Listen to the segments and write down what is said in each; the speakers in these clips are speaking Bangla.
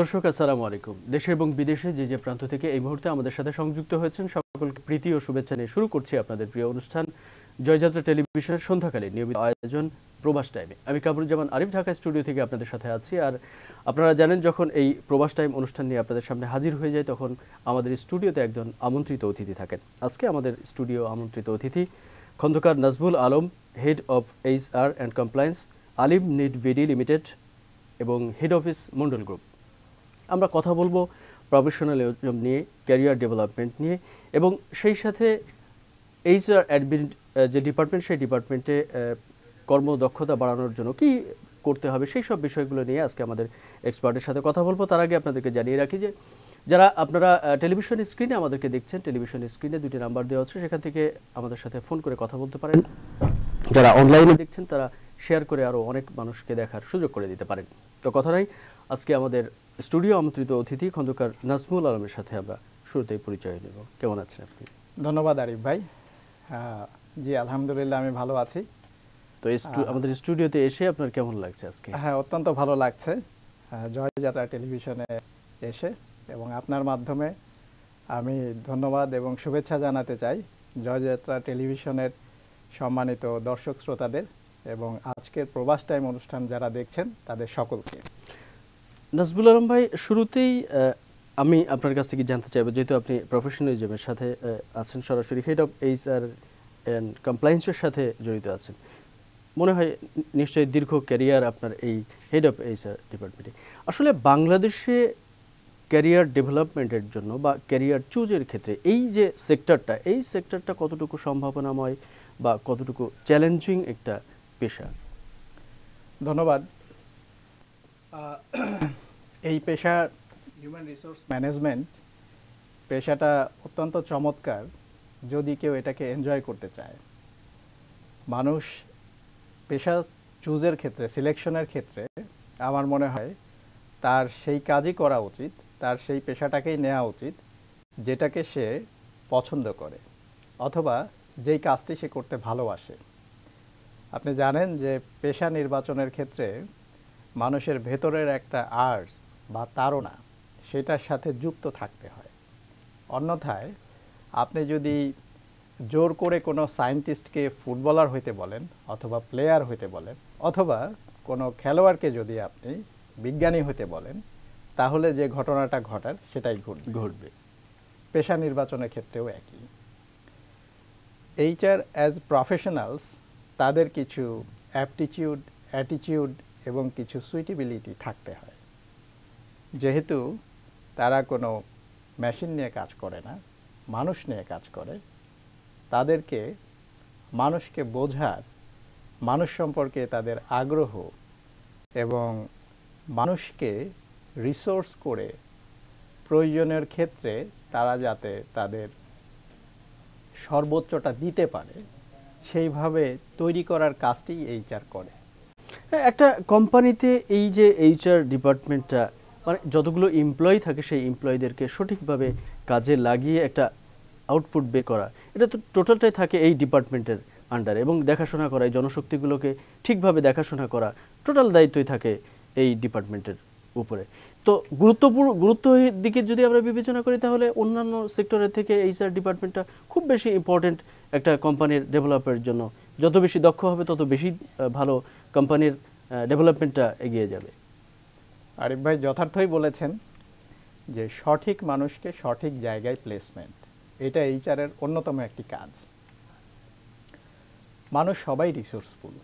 দর্শক আসসালামু আলাইকুম দেশে এবং বিদেশে যে যে প্রান্ত থেকে এই মুহূর্তে আমাদের সাথে সংযুক্ত হয়েছেন সকলকে প্রীতি ও শুভেচ্ছা নিয়ে শুরু করছি আপনাদের প্রিয় অনুষ্ঠান জয়যাত্রা টেলিভিশনের সন্ধ্যাকালে নিয়মিত আয়োজন প্রবাস টাইমে আমি কামরুজ্জামান আরিফ ঢাকা স্টুডিও থেকে আপনাদের সাথে আছি আর আপনারা জানেন যখন এই প্রবাস টাইম অনুষ্ঠান নিয়ে আপনাদের সামনে হাজির হয়ে যায় তখন আমাদের স্টুডিওতে একজন আমন্ত্রিত অতিথি থাকেন আজকে আমাদের স্টুডিও আমন্ত্রিত অতিথি Khandakar Nazbul Alam head of H R and compliance Alim knit BD limited এবং হেড অফিস মন্ডল গ্রুপ আমরা কথা বলবো প্রফেশনাল নিয়ে ক্যারিয়ার ডেভেলপমেন্ট নিয়ে এবং সেই সাথে এইচ আর অ্যাডমিন যে ডিপার্টমেন্ট সেই ডিপার্টমেন্টে কর্মদক্ষতা বাড়ানোর জন্য কি করতে হবে সেই সব বিষয়গুলো নিয়ে আজকে আমাদের এক্সপার্টের সাথে কথা বলবো তার আগে আপনাদেরকে জানিয়ে রাখি যে যারা আপনারা টেলিভিশন স্ক্রিনে আমাদেরকে দেখছেন টেলিভিশন স্ক্রিনে দুটি নাম্বার দেওয়া হচ্ছে সেখান থেকে আমাদের সাথে ফোন করে কথা বলতে পারেন যারা অনলাইনে দেখছেন তারা শেয়ার করে আরও অনেক মানুষকে দেখার সুযোগ করে দিতে পারেন তো কথা নাই আজকে আমাদের স্টুডিও আমন্ত্রিত অতিথি খন্দকার নাজমুল আলমের সাথে আমরা শুরুতেই পরিচয় নেব কেমন আছেন আপনি ধন্যবাদ আরিফ ভাই জি আলহামদুলিল্লাহ আমি ভালো আছি তো আমাদের স্টুডিওতে এসে আপনার কেমন লাগছে আজকে হ্যাঁ অত্যন্ত ভালো লাগছে জয় যাত্রা টেলিভিশনে এসে এবং আপনার মাধ্যমে আমি ধন্যবাদ এবং শুভেচ্ছা জানাতে চাই জয় যাত্রা টেলিভিশনের সম্মানিত দর্শক শ্রোতাদের এবং আজকের প্রবাস টাইম অনুষ্ঠান যারা দেখছেন তাদের সকলকে নাজবুল আলম ভাই শুরুতেই আমি আপনার কাছ থেকে জানতে চাইবো যেহেতু আপনি প্রফেশনালিজমের সাথে আছেন সরাসরি head of H R and কমপ্লায়েন্সের সাথে জড়িত আছেন মনে হয় নিশ্চয়ই দীর্ঘ ক্যারিয়ার আপনার এই হেড অফ এইচ আর ডিপার্টমেন্টে আসলে বাংলাদেশে ক্যারিয়ার ডেভেলপমেন্টের জন্য বা ক্যারিয়ার চুজের ক্ষেত্রে এই যে সেক্টরটা এই সেক্টরটা কতটুকু সম্ভাবনাময় বা কতটুকু চ্যালেঞ্জিং একটা পেশা ধন্যবাদ এই পেশা হিউম্যান রিসোর্স ম্যানেজমেন্ট পেশাটা অত্যন্ত চমৎকার যদি কেউ এটাকে এনজয় করতে চায় মানুষ পেশা চুজের ক্ষেত্রে সিলেকশনের ক্ষেত্রে আমার মনে হয় তার সেই কাজই করা উচিত তার সেই পেশাটাকেই নেওয়া উচিত যেটাকে সে পছন্দ করে অথবা যেই কাজটি সে করতে ভালোবাসে আপনি জানেন যে পেশা নির্বাচনের ক্ষেত্রে মানুষের ভেতরের একটা আর্স বা তাড়না সেটার সাথে যুক্ত থাকতে হয় অন্যথায় আপনি যদি জোর করে কোনো সায়েন্টিস্টকে ফুটবলার হইতে বলেন অথবা প্লেয়ার হইতে বলেন অথবা কোনো খেলোয়াড়কে যদি আপনি বিজ্ঞানী হইতে বলেন তাহলে যে ঘটনাটা ঘটার সেটাই ঘটবে ঘটবে পেশা নির্বাচনের ক্ষেত্রেও একই এইচআর অ্যাজ প্রফেশনালস তাদের কিছু অ্যাপটিচিউড অ্যাটিচিউড এবং কিছু সুইটেবিলিটি থাকতে হয় যেহেতু তারা কোনো মেশিন নিয়ে কাজ করে না মানুষ নিয়ে কাজ করে তাদেরকে মানুষকে বোঝার মানুষ সম্পর্কে তাদের আগ্রহ এবং মানুষকে রিসোর্স করে প্রয়োজনের ক্ষেত্রে তারা যাতে তাদের সর্বোচ্চটা দিতে পারে সেইভাবে তৈরি করার কাজটি এইচআর করে হ্যাঁ, একটা কোম্পানিতে এই যে এইচআর ডিপার্টমেন্টটা মানে যতগুলো এমপ্লয়ি থাকে সেই এমপ্লয়ীদেরকে সঠিকভাবে কাজে লাগিয়ে একটা আউটপুট বের করা এটা তো টোটালটাই থাকে এই ডিপার্টমেন্টের আন্ডারে এবং দেখাশোনা করা এই জনশক্তিগুলোকে ঠিকভাবে দেখাশোনা করা টোটাল দায়িত্বই থাকে এই ডিপার্টমেন্টের উপরে তো গুরুত্বপূর্ণ গুরুত্ব দিকে যদি আমরা বিবেচনা করি তাহলে অন্যান্য সেক্টরের থেকে এইচআর ডিপার্টমেন্টটা খুব বেশি ইম্পর্টেন্ট একটা কোম্পানির ডেভেলপের জন্য যত বেশি দক্ষ হবে তত বেশি ভালো কোম্পানির ডেভেলপমেন্টটা এগিয়ে যাবে আরিফ ভাই যথার্থই বলেছেন যে সঠিক মানুষকে সঠিক জায়গায় প্লেসমেন্ট এটা এইচআরের অন্যতম একটি কাজ মানুষ সবাই রিসোর্সফুল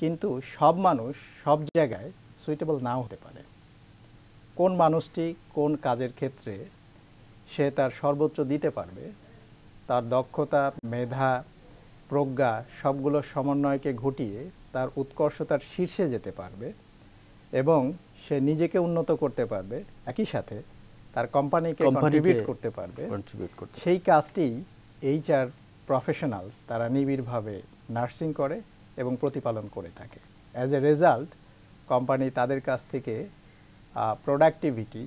কিন্তু সব মানুষ সব জায়গায় সুইটেবল নাও হতে পারে কোন মানুষটি কোন কাজের ক্ষেত্রে সে তার সর্বোচ্চ দিতে পারবে তার দক্ষতা মেধা প্রজ্ঞা সবগুলো সমন্বয়কে ঘটিয়ে তার উৎকর্ষতার শীর্ষে যেতে পারবে এবং সে নিজেকে উন্নত করতে পারবে একই সাথে তার কোম্পানিকে কন্ট্রিবিউট করতে পারবে সেই কাজটি এইচআর প্রফেশনালস তারা নিবিড়ভাবে নার্সিং করে এবং প্রতিপালন করে থাকে অ্যাজ এ রেজাল্ট কোম্পানি তাদের কাছ থেকে প্রোডাক্টিভিটি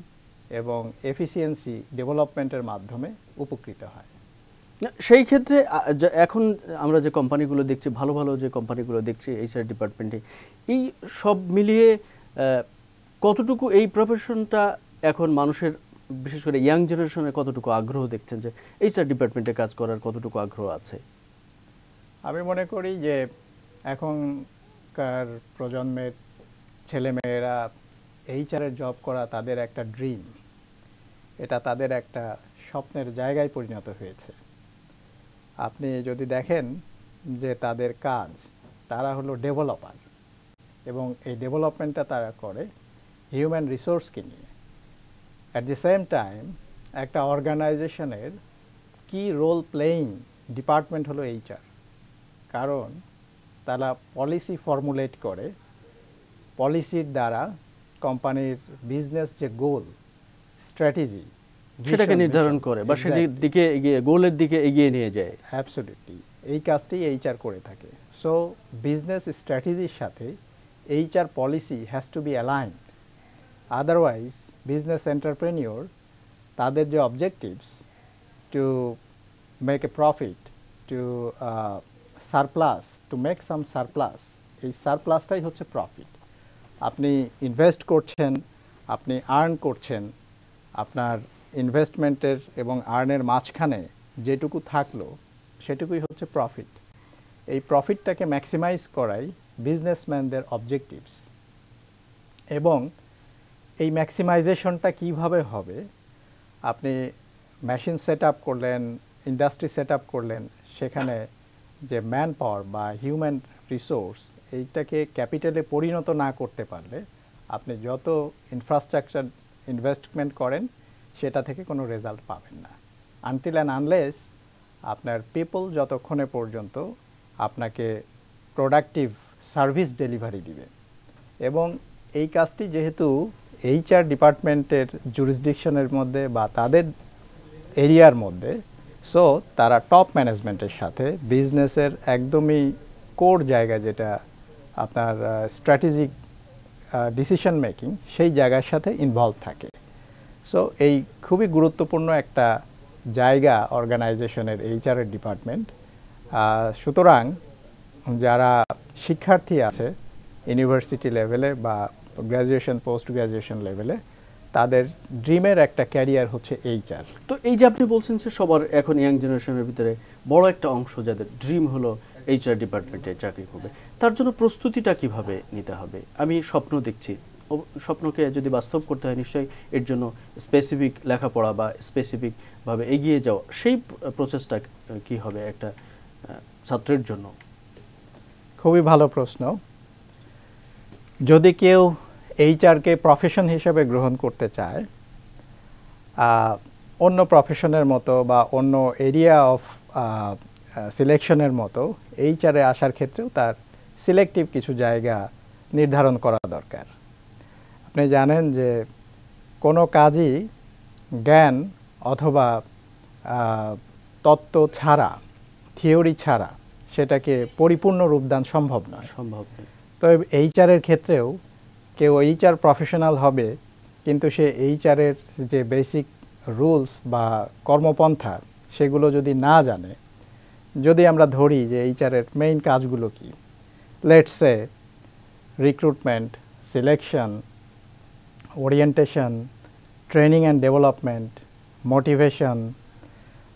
এবং এফিসিয়েন্সি ডেভেলপমেন্টের মাধ্যমে উপকৃত হয় সেই ক্ষেত্রে এখন আমরা যে কোম্পানিগুলো দেখছি ভালো ভালো যে কোম্পানিগুলো দেখছি এইচআর ডিপার্টমেন্টে এই সব মিলিয়ে কতটুকু এই প্রফেশনটা এখন মানুষের বিশেষ করে ইয়াং জেনারেশনে কতটুকু আগ্রহ দেখছেন যে এইচআর ডিপার্টমেন্টে কাজ করার কতটুকু আগ্রহ আছে আমি মনে করি যে এখনকার প্রজন্মের ছেলেমেয়েরা এইচআরের জব করা তাদের একটা ড্রিম এটা তাদের একটা স্বপ্নের জায়গায় পরিণত হয়েছে আপনি যদি দেখেন যে তাদের কাজ তারা হলো ডেভেলপার এবং এই ডেভেলপমেন্টটা তারা করে হিউম্যান রিসোর্সকে নিয়ে অ্যাট দি সেম টাইম একটা অর্গানাইজেশনের কি রোল প্লেয়িং ডিপার্টমেন্ট হলো এইচআর কারণ তারা পলিসি ফর্মুলেট করে পলিসির দ্বারা কোম্পানির বিজনেস যে গোল স্ট্র্যাটেজি সেটাকে নির্ধারণ করে বা সেটির দিকে এগিয়ে গোলের দিকে এগিয়ে নিয়ে যায় অ্যাবসলিউটলি এই কাজটি এইচআর করে থাকে সো বিজনেস স্ট্র্যাটেজির সাথে HR policy has to be align otherwise business entrepreneur তাদের যে objectives to make a profit to surplus to make some surplus এই সারপ্লাসটাই হচ্ছে প্রফিট আপনি ইনভেস্ট করছেন আপনি আর্ন করছেন আপনার ইনভেস্টমেন্টের এবং আর্নের মাঝখানে যেটুকু থাকলো সেটুকুই হচ্ছে প্রফিট এই প্রফিটটাকে ম্যাক্সিমাইজ করাই বিজনেসম্যানদের অবজেক্টিভস এবং এই ম্যাক্সিমাইজেশনটা কিভাবে হবে আপনি মেশিন সেট আপ করলেন ইন্ডাস্ট্রি সেট আপ করলেন সেখানে যে ম্যান পাওয়ার বা হিউম্যান রিসোর্স এইটাকে ক্যাপিটালে পরিণত না করতে পারলে আপনি যত ইনফ্রাস্ট্রাকচার ইনভেস্টমেন্ট করেন সেটা থেকে কোনো রেজাল্ট পাবেন না আনটিল অ্যান্ড আনলেস আপনার পিপল যতক্ষণে পর্যন্ত আপনাকে প্রোডাক্টিভ সার্ভিস ডেলিভারি দিবে এবং এই কাজটি যেহেতু এইচআর ডিপার্টমেন্টের জুরিসডিকশনের মধ্যে বা তাদের এরিয়ার মধ্যে সো তারা টপ ম্যানেজমেন্টের সাথে বিজনেসের একদমই কোর জায়গা যেটা আপনার স্ট্র্যাটেজিক ডিসিশন মেকিং সেই জায়গার সাথে ইনভলভ থাকে সো এই খুবই গুরুত্বপূর্ণ একটা জায়গা অর্গানাইজেশনের এর ডিপার্টমেন্ট সুতরাং যারা শিক্ষার্থী আছে ইউনিভার্সিটি লেভেলে বা গ্র্যাজুয়েশন পোস্ট গ্র্যাজুয়েশন লেভেলে তাদের ড্রিমের একটা ক্যারিয়ার হচ্ছে এইচআর তো এই যে আপনি বলছেন যে সবার এখন ইয়াং জেনারেশনের ভিতরে বড় একটা অংশ যাদের ড্রিম হলো এইচআর ডিপার্টমেন্টে চাকরি করবে তার জন্য প্রস্তুতিটা কিভাবে নিতে হবে আমি স্বপ্ন দেখছি স্বপ্নকে যদি বাস্তব করতে হয় নিশ্চয়ই এর জন্য স্পেসিফিক লেখাপড়া বা স্পেসিফিকভাবে এগিয়ে যাওয়া সেই প্রচেষ্টা কি হবে একটা ছাত্রের জন্য খুবই ভালো প্রশ্ন যদি কেউ এইচআরকে প্রফেশন হিসেবে গ্রহণ করতে চায় অন্য প্রফেশনের মতো বা অন্য এরিয়া অফ সিলেকশনের মতো এইচআরে আসার ক্ষেত্রেও তার সিলেক্টিভ কিছু জায়গা নির্ধারণ করা দরকার আপনি জানেন যে কোনো কাজই জ্ঞান অথবা তত্ত্ব ছাড়া থিওরি ছাড়া সেটাকে পরিপূর্ণ রূপদান সম্ভব নয় সম্ভব তো এইচআরের ক্ষেত্রেও কেউ এইচআর প্রফেশনাল হবে কিন্তু সে এইচআরের যে বেসিক রুলস বা কর্মপন্থা সেগুলো যদি না জানে যদি আমরা ধরি যে এইচআরের মেইন কাজগুলো কি let's say recruitment selection orientation training and development motivation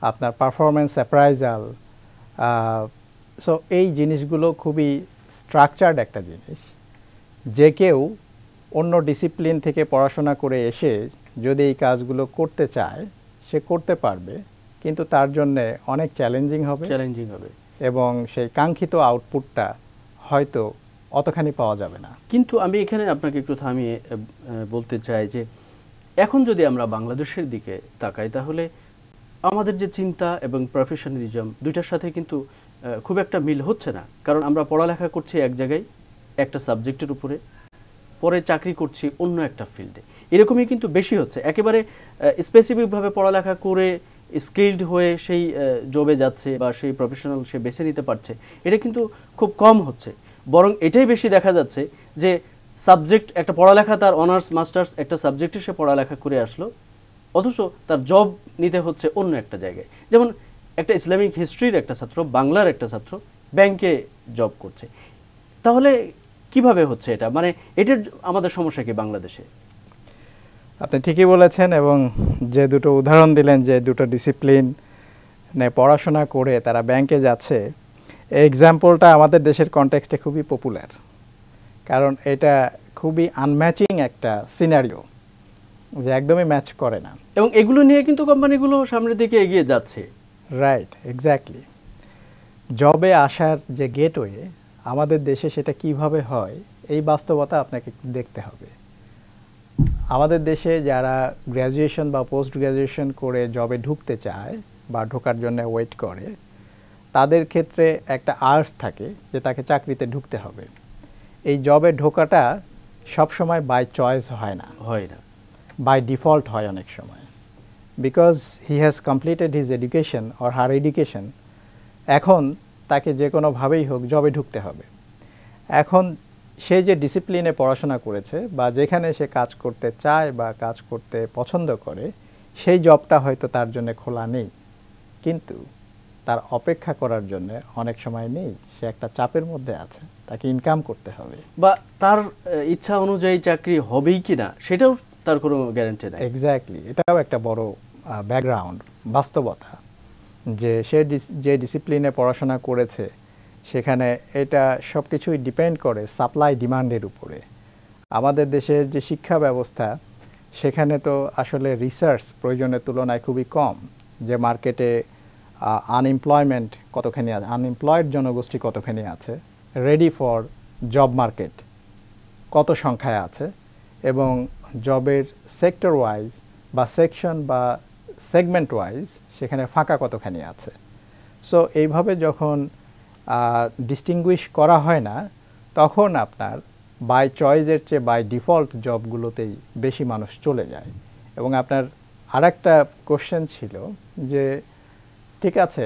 আপনার পারফরমেন্স অ্যাপ্রাইজাল সো এই জিনিসগুলো খুবই স্ট্রাকচার্ড একটা জিনিস যে কেউ অন্য ডিসিপ্লিন থেকে পড়াশোনা করে এসে যদি এই কাজগুলো করতে চায় সে করতে পারবে কিন্তু তার জন্যে অনেক চ্যালেঞ্জিং হবে চ্যালেঞ্জিং হবে এবং সেই কাঙ্ক্ষিত আউটপুটটা হয়তো অতখানি পাওয়া যাবে না কিন্তু আমি এখানে আপনাকে একটু থামিয়ে বলতে চাই যে এখন যদি আমরা বাংলাদেশের দিকে তাকাই তাহলে আমাদের যে চিন্তা এবং প্রফেশনালিজম দুইটার সাথে কিন্তু খুব একটা মিল হচ্ছে না কারণ আমরা পড়ালেখা করছি এক জায়গায় একটা সাবজেক্টের উপরে পরে চাকরি করছি অন্য একটা ফিল্ডে এরকমই কিন্তু বেশি হচ্ছে একেবারে স্পেসিফিকভাবে পড়ালেখা করে স্কিল্ড হয়ে সেই জবে যাচ্ছে বা সেই প্রফেশনাল সে বেছে নিতে পারছে এটা কিন্তু খুব কম হচ্ছে বরং এটাই বেশি দেখা যাচ্ছে যে সাবজেক্ট একটা পড়ালেখা তার অনার্স মাস্টার্স একটা সাবজেক্টে সে পড়ালেখা করে আসলো অথচ তার জব নিতে হচ্ছে অন্য একটা জায়গায় যেমন একটা ইসলামিক হিস্ট্রির একটা ছাত্র বাংলার একটা ছাত্র ব্যাংকে জব করছে তাহলে কিভাবে হচ্ছে এটা মানে এটার আমাদের সমস্যা কি বাংলাদেশে আপনি ঠিকই বলেছেন এবং যে দুটো উদাহরণ দিলেন যে দুটো ডিসিপ্লিন পড়াশোনা করে তারা ব্যাংকে যাচ্ছে এক্সাম্পলটা আমাদের দেশের কনটেক্সটে খুবই পপুলার কারণ এটা খুবই আনম্যাচিং একটা সিনারিও যে একদমই ম্যাচ করে না এবং এগুলো নিয়ে কিন্তু কোম্পানিগুলো সামনের দিকে এগিয়ে যাচ্ছে রাইট এক্স্যাক্টলি জবে আসার যে গেটওয়ে আমাদের দেশে সেটা কিভাবে হয় এই বাস্তবতা আপনাকে দেখতে হবে আমাদের দেশে যারা গ্র্যাজুয়েশন বা পোস্ট গ্র্যাজুয়েশন করে জবে ঢুকতে চায় বা ঢোকার জন্য ওয়েট করে তাদের ক্ষেত্রে একটা আর্স থাকে যে তাকে চাকরিতে ঢুকতে হবে এই জবে ঢোকাটা সবসময় বাই চয়েস হয় না হয় না বাই ডিফল্ট হয় অনেক সময় because he has completed his education or her education এখন তাকে যে কোনোভাবেই হোক জবে ঢুকতে হবে এখন সে যে ডিসিপ্লিনে পড়াশোনা করেছে বা যেখানে সে কাজ করতে চায় বা কাজ করতে পছন্দ করে সেই জবটা হয়তো তার জন্য খোলা নেই কিন্তু তার অপেক্ষা করার জন্য অনেক সময় নেই সে একটা চাপের মধ্যে আছে তাকে ইনকাম করতে হবে বা তার ইচ্ছা অনুযায়ী চাকরি হবেই কি না সেটাও তার কোনো গ্যারান্টি নাই এক্স্যাক্টলি এটাও একটা বড় ব্যাকগ্রাউন্ড বাস্তবতা যে সে যে ডিসিপ্লিনে পড়াশোনা করেছে সেখানে এটা সব কিছুই ডিপেন্ড করে সাপ্লাই ডিমান্ডের উপরে আমাদের দেশের যে শিক্ষা ব্যবস্থা সেখানে তো আসলে রিসার্চ প্রয়োজনের তুলনায় খুবই কম যে মার্কেটে আনএমপ্লয়মেন্ট কতখানি আছে আনএমপ্লয়েড জনগোষ্ঠী কতখানি আছে রেডি ফর জব মার্কেট কত সংখ্যায় আছে এবং জবের সেক্টর ওয়াইজ বা সেকশন বা সেগমেন্ট ওয়াইজ সেখানে ফাঁকা কতখানি আছে সো এইভাবে যখন ডিস্টিংগুইশ করা হয় না তখন আপনার বাই চয়েসের চেয়ে বাই ডিফল্ট জবগুলোতেই বেশি মানুষ চলে যায় এবং আপনার আর একটা কোশ্চেন ছিল যে ঠিক আছে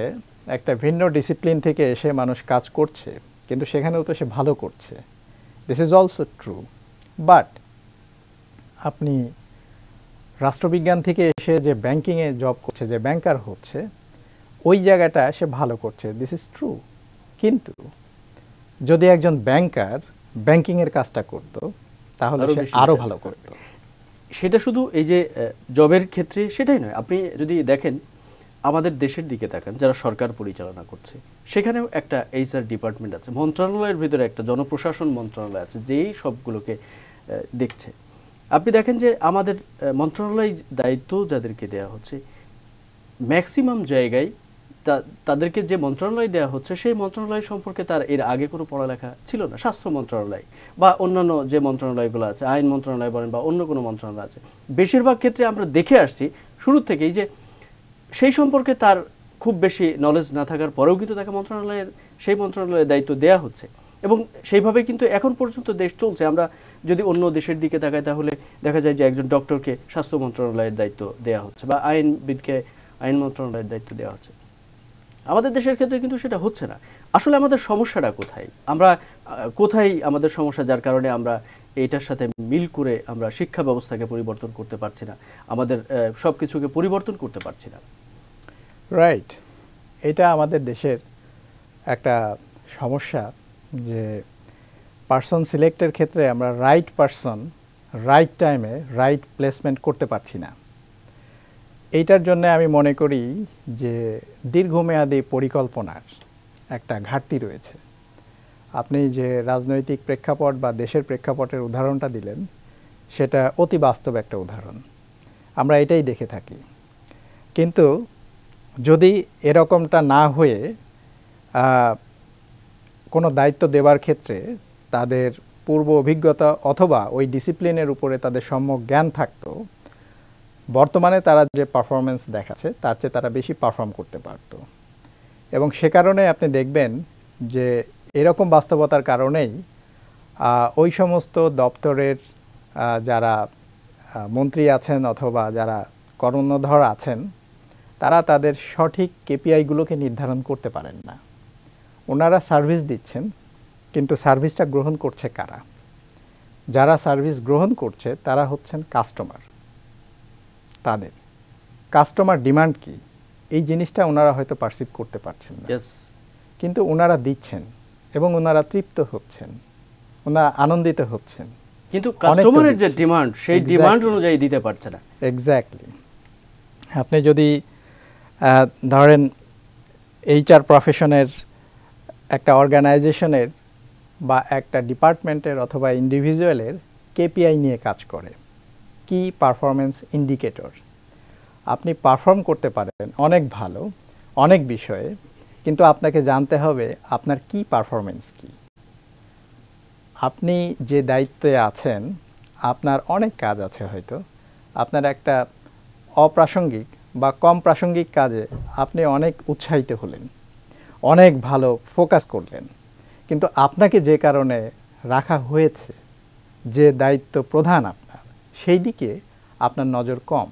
একটা ভিন্ন ডিসিপ্লিন থেকে এসে মানুষ কাজ করছে কিন্তু সেখানেও তো সে ভালো করছে this is also true but আপনি রাষ্ট্রবিজ্ঞান থেকে এসে যে ব্যাংকিংয়ে জব করছে যে ব্যাংকার হচ্ছে ওই জায়গাটা সে ভালো করছে দিস ইজ ট্রু কিন্তু যদি একজন ব্যাংকার ব্যাংকিংয়ের কাজটা করত তাহলে সে আরও ভালো করত সেটা শুধু এই যে জবের ক্ষেত্রে সেটাই নয় আপনি যদি দেখেন আমাদের দেশের দিকে তাকান যারা সরকার পরিচালনা করছে সেখানেও একটা এইচআর ডিপার্টমেন্ট আছে মন্ত্রণালয়ের ভিতরে একটা জনপ্রশাসন মন্ত্রণালয় আছে যেই সবগুলোকে দেখছে আপনি দেখেন যে আমাদের মন্ত্রণালয় দায়িত্ব যাদেরকে দেয়া হচ্ছে ম্যাক্সিমাম জায়গায় তাদেরকে যে মন্ত্রণালয় দেওয়া হচ্ছে সেই মন্ত্রণালয় সম্পর্কে তার এর আগে কোনো পড়ালেখা ছিল না স্বাস্থ্য মন্ত্রণালয় বা অন্যান্য যে মন্ত্রণালয়গুলো আছে আইন মন্ত্রণালয় বলেন বা অন্য কোনো মন্ত্রণালয় আছে বেশিরভাগ ক্ষেত্রে আমরা দেখে আসছি শুরু থেকেই যে সেই সম্পর্কে তার খুব বেশি নলেজ না থাকার পরেও কিন্তু তাকে মন্ত্রণালয়ের সেই মন্ত্রণালয়ের দায়িত্ব দেয়া হচ্ছে এবং সেইভাবে কিন্তু এখন পর্যন্ত দেশ চলছে আমরা যদি অন্য দেশের দিকে তাকাই তাহলে দেখা যায় যে একজন ডক্টরকে স্বাস্থ্য মন্ত্রণালয়ের দায়িত্ব দেয়া হচ্ছে বা আইনবিদকে আইন মন্ত্রণালয়ের দায়িত্ব দেওয়া হচ্ছে আমাদের দেশের ক্ষেত্রে কিন্তু সেটা হচ্ছে না আসলে আমাদের সমস্যাটা কোথায় আমরা কোথায় আমাদের সমস্যা যার কারণে আমরা এটার সাথে মিল করে আমরা শিক্ষা ব্যবস্থাকে পরিবর্তন করতে পারছি না আমাদের সব কিছুকে পরিবর্তন করতে পারছি না রাইট এটা আমাদের দেশের একটা সমস্যা যে পার্সন সিলেক্টের ক্ষেত্রে আমরা রাইট পার্সন রাইট টাইমে রাইট প্লেসমেন্ট করতে পারছি না এইটার জন্য আমি মনে করি যে দীর্ঘমেয়াদি পরিকল্পনার একটা ঘাটতি রয়েছে আপনি যে রাজনৈতিক প্রেক্ষাপট বা দেশের প্রেক্ষাপটের উদাহরণটা দিলেন সেটা অতি বাস্তব একটা উদাহরণ আমরা এটাই দেখে থাকি কিন্তু যদি এরকমটা না হয়ে কোনো দায়িত্ব দেওয়ার ক্ষেত্রে তাদের পূর্ব অভিজ্ঞতা অথবা ওই ডিসিপ্লিনের উপরে তাদের সম্যক জ্ঞান থাকতো বর্তমানে তারা যে পারফরমেন্স দেখাচ্ছে তার চেয়ে তারা বেশি পারফর্ম করতে পারত এবং সে কারণে আপনি দেখবেন যে এরকম বাস্তবতার কারণেই ওই সমস্ত দপ্তরের যারা মন্ত্রী আছেন অথবা যারা কর্ণধর আছেন তারা তাদের সঠিক কেপিআইগুলোকে নির্ধারণ করতে পারেন না ওনারা সার্ভিস দিচ্ছেন কিন্তু সার্ভিসটা গ্রহণ করছে কারা যারা সার্ভিস গ্রহণ করছে তারা হচ্ছেন কাস্টমার তাদের কাস্টমার ডিমান্ড কি এই জিনিসটা ওনারা হয়তো পারসিভ করতে পারছেন না কিন্তু ওনারা দিচ্ছেন এবং ওনারা তৃপ্ত হচ্ছেন ওনারা আনন্দিত হচ্ছেন কিন্তু কাস্টমারের যে ডিমান্ড সেই ডিমান্ড অনুযায়ী দিতে পারছে না এক্স্যাক্টলি আপনি যদি ধরেন এইচআর প্রফেশনের একটা অর্গানাইজেশনের বা একটা ডিপার্টমেন্টের অথবা ইন্ডিভিজুয়ালের কেপিআই নিয়ে কাজ করে কি পারফরমেন্স ইন্ডিকেটর আপনি পারফর্ম করতে পারেন অনেক ভালো অনেক বিষয়ে কিন্তু আপনাকে জানতে হবে আপনার কি পারফরমেন্স কি আপনি যে দায়িত্বে আছেন আপনার অনেক কাজ আছে হয়তো আপনার একটা অপ্রাসঙ্গিক বা কম প্রাসঙ্গিক কাজে আপনি অনেক উৎসাহিত হলেন অনেক ভালো ফোকাস করলেন কিন্তু আপনাকে যে কারণে রাখা হয়েছে যে দায়িত্ব প্রধান আপনার সেই দিকে আপনার নজর কম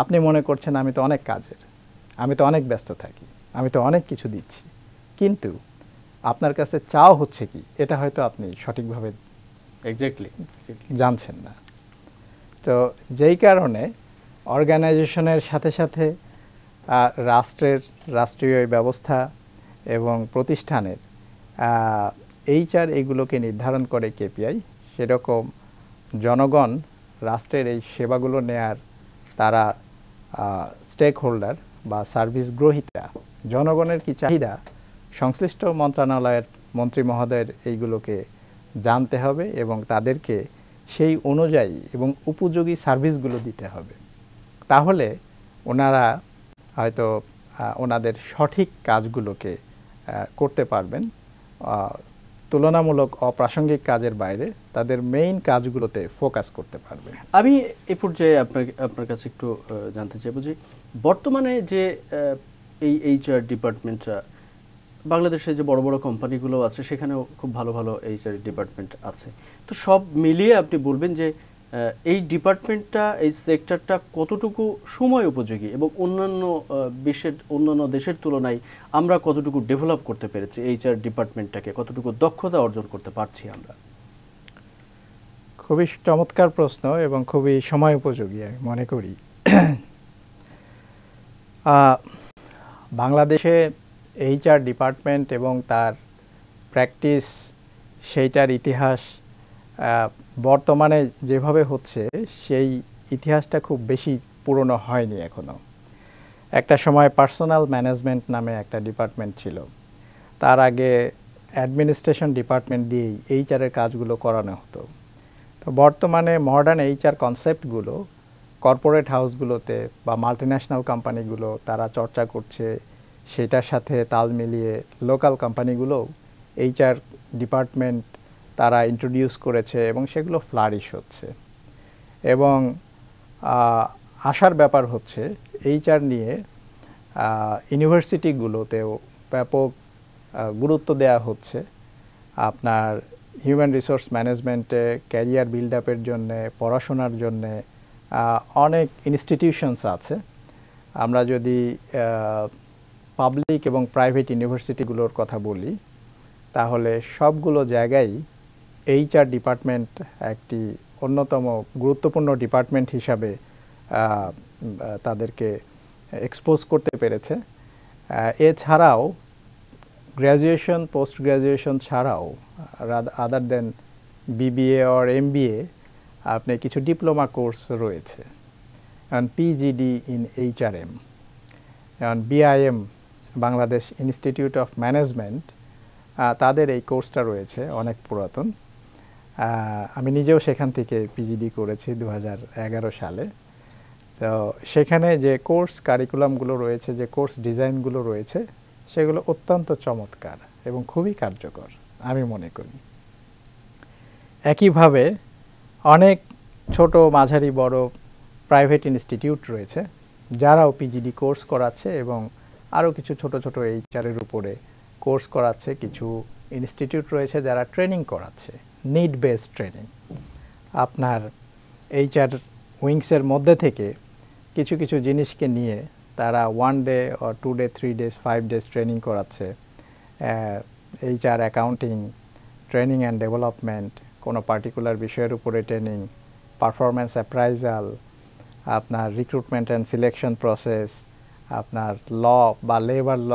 আপনি মনে করছেন আমি তো অনেক কাজের আমি তো অনেক ব্যস্ত থাকি আমি তো অনেক কিছু দিচ্ছি কিন্তু আপনার কাছে চাও হচ্ছে কি এটা হয়তো আপনি সঠিকভাবে এক্স্যাক্টলি জানছেন না তো যেই কারণে অর্গানাইজেশনের সাথে সাথে রাষ্ট্রের রাষ্ট্রীয় ব্যবস্থা এবং প্রতিষ্ঠানের এইচআর এইগুলোকে নির্ধারণ করে কেপিআই সেরকম জনগণ রাষ্ট্রের এই সেবাগুলো নেয়ার তারা স্টেক হোল্ডার বা সার্ভিস গ্রহিতা জনগণের কি চাহিদা সংশ্লিষ্ট মন্ত্রণালয়ের মন্ত্রী মহোদয়ের এইগুলোকে জানতে হবে এবং তাদেরকে সেই অনুযায়ী এবং উপযোগী সার্ভিসগুলো দিতে হবে তাহলে ওনারা হয়তো ওনাদের সঠিক কাজগুলোকে করতে পারবেন তুলনামূলক অপ্রাসঙ্গিক কাজের বাইরে তাদের মেইন কাজগুলোতে ফোকাস করতে পারবে আমি এ পর্যায়ে আপনাকে আপনার কাছে একটু জানতে চাই যে বর্তমানে যে এই এইচআর ডিপার্টমেন্টটা বাংলাদেশে যে বড় বড় কোম্পানিগুলো আছে সেখানেও খুব ভালো ভালো এইচআর ডিপার্টমেন্ট আছে তো সব মিলিয়ে আপনি বলবেন যে এই ডিপার্টমেন্টটা এই সেক্টরটা কতটুকু সময় উপযোগী এবং অন্যান্য বিশ্বের অন্যান্য দেশের তুলনায় আমরা কতটুকু ডেভেলপ করতে পেরেছি এইচআর ডিপার্টমেন্টটাকে কতটুকু দক্ষতা অর্জন করতে পারছি আমরা খুবই চমৎকার প্রশ্ন এবং খুবই সময় উপযোগী আমি মনে করি বাংলাদেশে এইচআর ডিপার্টমেন্ট এবং তার প্র্যাকটিস সেইটার ইতিহাস বর্তমানে যেভাবে হচ্ছে সেই ইতিহাসটা খুব বেশি পুরনো হয়নি এখনও একটা সময় পার্সোনাল ম্যানেজমেন্ট নামে একটা ডিপার্টমেন্ট ছিল তার আগে অ্যাডমিনিস্ট্রেশন ডিপার্টমেন্ট দিয়েই এইচআরের কাজগুলো করানো হতো তো বর্তমানে মডার্ন এইচআর কনসেপ্টগুলো কর্পোরেট হাউসগুলোতে বা মাল্টিন্যাশনাল কোম্পানিগুলো তারা চর্চা করছে সেটার সাথে তাল মিলিয়ে লোকাল কোম্পানিগুলো এইচআর ডিপার্টমেন্ট তারা ইন্ট্রোডিউস করেছে এবং সেগুলো ফ্লারিশ হচ্ছে এবং আসার ব্যাপার হচ্ছে এইচআর নিয়ে ইউনিভার্সিটিগুলোতেও ব্যাপক গুরুত্ব দেয়া হচ্ছে আপনার হিউম্যান রিসোর্স ম্যানেজমেন্টে ক্যারিয়ার বিল্ড আপের জন্যে পড়াশোনার জন্যে অনেক ইনস্টিটিউশনস আছে আমরা যদি পাবলিক এবং প্রাইভেট ইউনিভার্সিটিগুলোর কথা বলি তাহলে সবগুলো জায়গায় এইচআর ডিপার্টমেন্ট একটি অন্যতম গুরুত্বপূর্ণ ডিপার্টমেন্ট হিসাবে তাদেরকে এক্সপোজ করতে পেরেছে এছাড়াও গ্র্যাজুয়েশন পোস্ট গ্র্যাজুয়েশন ছাড়াও other than BBA or M আপনি কিছু ডিপ্লোমা কোর্স রয়েছে পিজিডি ইন এইচআরএম যেমন BIM Bangladesh institute of management তাদের এই কোর্সটা রয়েছে অনেক পুরাতন আমি নিজেও সেখান থেকে পিজিডি করেছি দু সালে তো সেখানে যে কোর্স কারিকুলামগুলো রয়েছে যে কোর্স ডিজাইনগুলো রয়েছে সেগুলো অত্যন্ত চমৎকার এবং খুবই কার্যকর আমি মনে করি একইভাবে অনেক ছোট মাঝারি বড় প্রাইভেট ইনস্টিটিউট রয়েছে যারাও পিজিডি কোর্স করাচ্ছে এবং আরও কিছু ছোট ছোট এইচআরের উপরে কোর্স করাচ্ছে কিছু ইনস্টিটিউট রয়েছে যারা ট্রেনিং করাচ্ছে নিড বেস ট্রেনিং আপনার এইচআর উইংসের মধ্যে থেকে কিছু কিছু জিনিসকে নিয়ে তারা ওয়ান ডে ও two day three days five days training করাচ্ছে HR accounting training and development কোনো পার্টিকুলার বিষয়ের উপরে ট্রেনিং পারফরম্যান্স অ্যাপ্রাইজাল আপনার রিক্রুটমেন্ট অ্যান্ড সিলেকশন প্রসেস আপনার ল বা labour law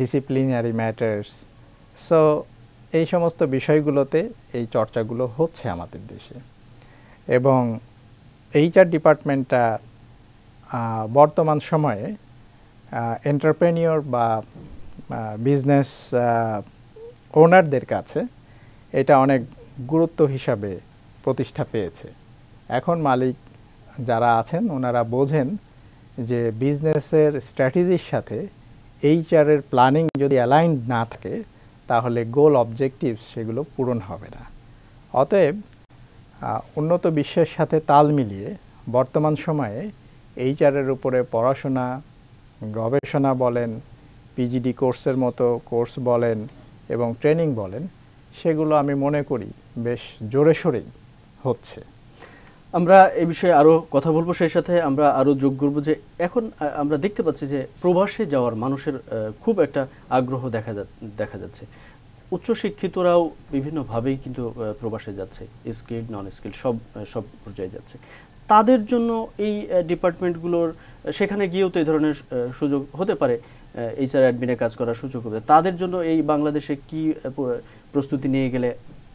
disciplinary matters so এই সমস্ত বিষয়গুলোতে এই চর্চাগুলো হচ্ছে আমাদের দেশে এবং এইচআর ডিপার্টমেন্টটা বর্তমান সময়ে এন্টারপ্রেনিওর বা বিজনেস ওনারদের কাছে এটা অনেক গুরুত্ব হিসাবে প্রতিষ্ঠা পেয়েছে এখন মালিক যারা আছেন ওনারা বোঝেন যে বিজনেসের স্ট্র্যাটেজির সাথে এইচআরের প্ল্যানিং যদি অ্যালাইন না থাকে তাহলে গোল অবজেক্টিভস সেগুলো পূরণ হবে না অতএব উন্নত বিশ্বের সাথে তাল মিলিয়ে বর্তমান সময়ে এইচআরের উপরে পড়াশোনা গবেষণা বলেন পিজিডি কোর্সের মতো কোর্স বলেন এবং ট্রেনিং বলেন সেগুলো আমি মনে করি বেশ জোরে সোরেই হচ্ছে আমরা এই বিষয়ে আরও কথা বলবো সেই সাথে আমরা আরও যোগ করবো যে এখন আমরা দেখতে পাচ্ছি যে প্রবাসে যাওয়ার মানুষের খুব একটা আগ্রহ দেখা দেখা যাচ্ছে উচ্চশিক্ষিতরাও বিভিন্নভাবেই কিন্তু প্রবাসে যাচ্ছে স্কিল নন স্কিল সব সব পর্যায়ে যাচ্ছে তাদের জন্য এই ডিপার্টমেন্টগুলোর সেখানে গিয়েও তো এই ধরনের সুযোগ হতে পারে এইচআর অ্যাডমিনে কাজ করার সুযোগ হবে তাদের জন্য এই বাংলাদেশে কি প্রস্তুতি নিয়ে গেলে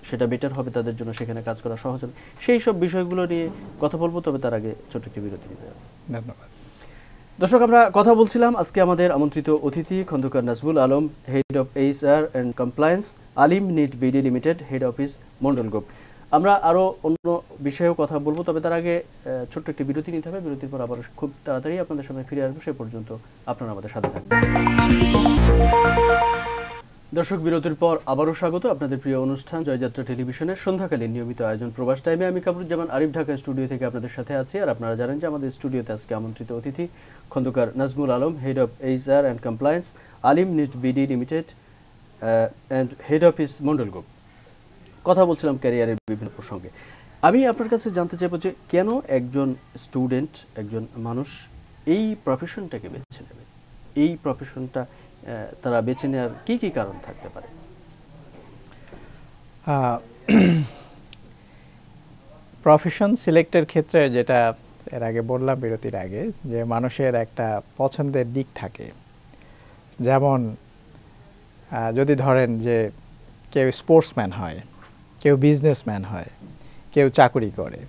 সেটা বেটার হবে তাদের জন্য সেখানে কাজ করা সহজ হবে সেই সব বিষয়গুলো নিয়ে কথা বলবো তবে তার আগে ছোট একটি বিরতি নিতে ধন্যবাদ দর্শক আমরা কথা বলছিলাম আজকে আমাদের আমন্ত্রিত অতিথি Khandakar Nazbul Alam head of R and compliance Alim knit BD limited head office Mondal group আমরা আরও অন্য বিষয়েও কথা বলবো তবে তার আগে ছোট্ট একটি বিরতি নিতে হবে বিরতির পর আবার খুব তাড়াতাড়ি আপনাদের সামনে ফিরে আসবো সে পর্যন্ত আপনারা আমাদের সাথে থাকবেন দর্শক বিরতির পর আবারও স্বাগত আপনাদের প্রিয় অনুষ্ঠান জয়যাত্রা টেলিভিশনের সন্ধ্যাকালীন নিয়মিত আয়োজন প্রবাস টাইমে আমি কামরুজ্জামান আরিফ ঢাকা স্টুডিও থেকে আপনাদের সাথে আছি আর আপনারা জানেন যে আমাদের স্টুডিওতে আজকে আমন্ত্রিত অতিথি Khandakar Nazmul Alam head of R and compliance Alim knit BD limited and head office Mondal group কথা বলছিলাম ক্যারিয়ারের বিভিন্ন প্রসঙ্গে আমি আপনার কাছে জানতে চাইব যে কেন একজন স্টুডেন্ট একজন মানুষ এই প্রফেশনটাকে বেছে নেবে এই প্রফেশনটা তারা বেছে নেওয়ার কি কি কারণ থাকতে পারে প্রফেশন সিলেক্টের ক্ষেত্রে যেটা এর আগে বললাম বিরতির আগে যে মানুষের একটা পছন্দের দিক থাকে যেমন যদি ধরেন যে কেউ স্পোর্টসম্যান হয় কেউ বিজনেসম্যান হয় কেউ চাকুরি করে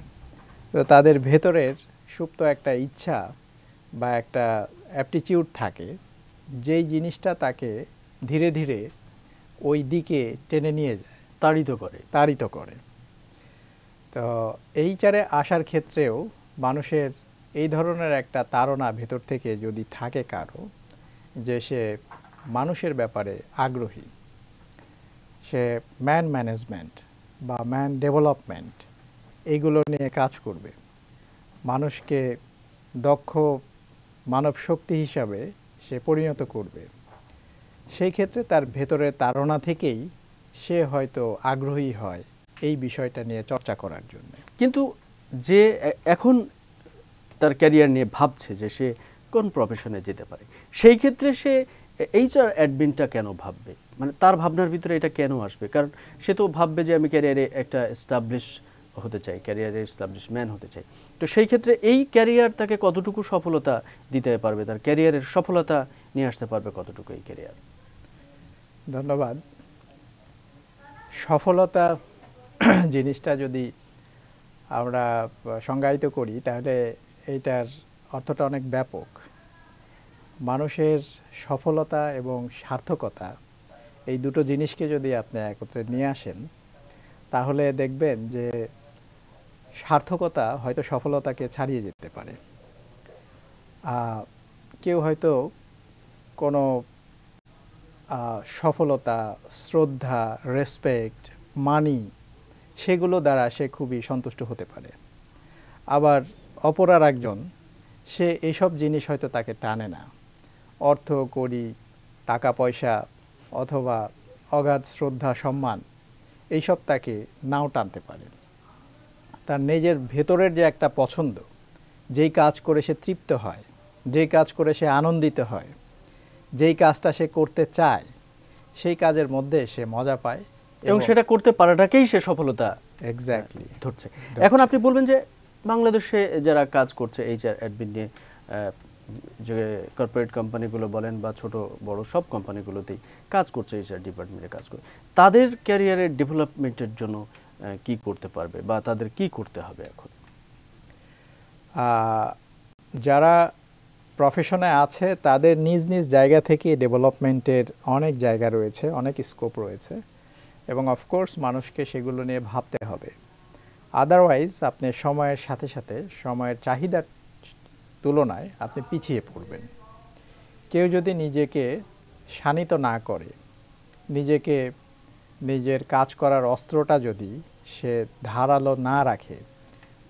তো তাদের ভেতরের সুপ্ত একটা ইচ্ছা বা একটা অ্যাপটিচিউড থাকে যেই জিনিসটা তাকে ধীরে ধীরে ওই দিকে টেনে নিয়ে যায় তাড়িত করে তাড়িত করে তো এই চারে আসার ক্ষেত্রেও মানুষের এই ধরনের একটা তারণা ভেতর থেকে যদি থাকে কারো যে সে মানুষের ব্যাপারে আগ্রহী সে ম্যান ম্যানেজমেন্ট বা ম্যান ডেভেলপমেন্ট এইগুলো নিয়ে কাজ করবে মানুষকে দক্ষ মানব শক্তি হিসাবে সে পরিণত করবে সেই ক্ষেত্রে তার ভেতরের তারণা থেকেই সে হয়তো আগ্রহী হয় এই বিষয়টা নিয়ে চর্চা করার জন্য কিন্তু যে এখন তার ক্যারিয়ার নিয়ে ভাবছে যে সে কোন প্রফেশনে যেতে পারে সেই ক্ষেত্রে সে এইচআর অ্যাডমিনটা কেন ভাববে মানে তার ভাবনার ভিতরে এটা কেন আসবে কারণ সে তো ভাববে যে আমি ক্যারিয়ারে একটা এস্টাবলিশ হতে চাই ক্যারিয়ারের এস্টাবলিশ ম্যান হতে চাই তো সেই ক্ষেত্রে এই ক্যারিয়ার তাকে কতটুকু সফলতা দিতে পারবে তার ক্যারিয়ারের সফলতা নিয়ে আসতে পারবে কতটুকু এই ক্যারিয়ার ধন্যবাদ সফলতা জিনিসটা যদি আমরা সংজ্ঞায়িত করি তাহলে এইটার অর্থটা অনেক ব্যাপক মানুষের সফলতা এবং সার্থকতা এই দুটো জিনিসকে যদি আপনি একত্রে নিয়ে আসেন তাহলে দেখবেন যে সার্থকতা হয়তো সফলতাকে ছাড়িয়ে যেতে পারে কেউ হয়তো কোনো সফলতা শ্রদ্ধা রেসপেক্ট মানি সেগুলো দ্বারা সে খুবই সন্তুষ্ট হতে পারে আবার অপরার একজন সে এসব জিনিস হয়তো তাকে টানে না অর্থ করি টাকা পয়সা অথবা অগাধ শ্রদ্ধা সম্মান এইসব তাকে নাও টানতে পারে তার নিজের ভেতরের যে একটা পছন্দ যেই কাজ করে সে তৃপ্ত হয় যেই কাজ করে সে আনন্দিত হয় যেই কাজটা সে করতে চায় সেই কাজের মধ্যে সে মজা পায় এবং সেটা করতে পারাটাকেই সে সফলতা এক্স্যাক্টলি ধরছে এখন আপনি বলবেন যে বাংলাদেশে যারা কাজ করছে এই অ্যাডমিন নিয়ে যে কর্পোরেট কোম্পানিগুলো বলেন বা ছোট বড় সব কোম্পানিগুলোতেই কাজ করছে এইচআর ডিপার্টমেন্টে কাজ করে তাদের ক্যারিয়ারের ডেভেলপমেন্টের জন্য কি করতে পারবে বা তাদের কি করতে হবে এখন যারা প্রফেশনে আছে তাদের নিজ নিজ জায়গা থেকে ডেভেলপমেন্টের অনেক জায়গা রয়েছে অনেক স্কোপ রয়েছে এবং অফকোর্স মানুষকে সেগুলো নিয়ে ভাবতে হবে আদারওয়াইজ আপনি সময়ের সাথে সাথে সময়ের চাহিদার তুলনায় আপনি পিছিয়ে পড়বেন কেউ যদি নিজেকে শানিত না করে নিজেকে নিজের কাজ করার অস্ত্রটা যদি সে ধারালো না রাখে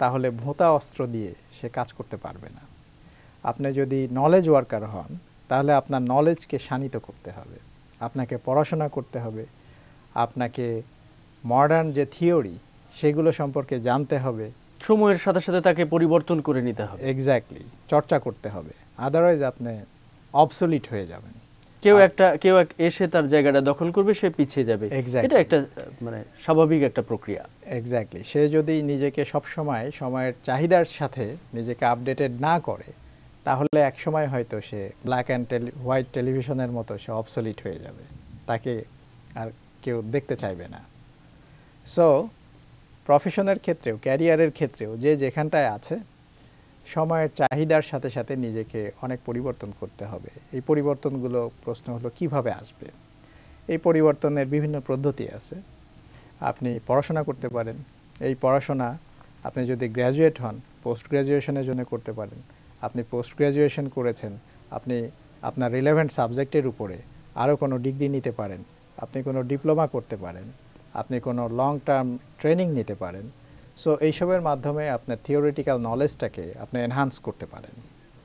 তাহলে ভোঁতা অস্ত্র দিয়ে সে কাজ করতে পারবে না আপনি যদি নলেজ ওয়ার্কার হন তাহলে আপনার নলেজকে শানিত করতে হবে আপনাকে পড়াশোনা করতে হবে আপনাকে মডার্ন যে থিওরি সেগুলো সম্পর্কে জানতে হবে সময়ের সাথে সাথে তাকে পরিবর্তন করে নিতে হবে এক্স্যাক্টলি চর্চা করতে হবে আদারওয়াইজ আপনি অবসলিট হয়ে যাবেন কেউ একটা কেউ এসে তার জায়গাটা দখল করবে সে পিছিয়ে যাবে এটা একটা মানে স্বাভাবিক একটা প্রক্রিয়া এক্স্যাক্টলি সে যদি নিজেকে সব সময় সময়ের চাহিদার সাথে নিজেকে আপডেটেড না করে তাহলে এক সময় হয়তো সে ব্ল্যাক অ্যান্ড হোয়াইট টেলিভিশনের মতো সে অবসলিট হয়ে যাবে তাকে আর কেউ দেখতে চাইবে না সো প্রফেশনের ক্ষেত্রেও ক্যারিয়ারের ক্ষেত্রেও যে যেখানটায় আছে সময়ের চাহিদার সাথে সাথে নিজেকে অনেক পরিবর্তন করতে হবে এই পরিবর্তনগুলো প্রশ্ন হলো কিভাবে আসবে এই পরিবর্তনের বিভিন্ন পদ্ধতি আছে আপনি পড়াশোনা করতে পারেন এই পড়াশোনা আপনি যদি গ্র্যাজুয়েট হন পোস্ট গ্র্যাজুয়েশনের জন্য করতে পারেন আপনি পোস্ট গ্র্যাজুয়েশন করেছেন আপনি আপনার রিলেভেন্ট সাবজেক্টের উপরে আরও কোনো ডিগ্রি নিতে পারেন আপনি কোনো ডিপ্লোমা করতে পারেন আপনি কোনো লং টার্ম ট্রেনিং নিতে পারেন সো এইসবের মাধ্যমে আপনার থিওরিটিক্যাল নলেজটাকে আপনি এনহান্স করতে পারেন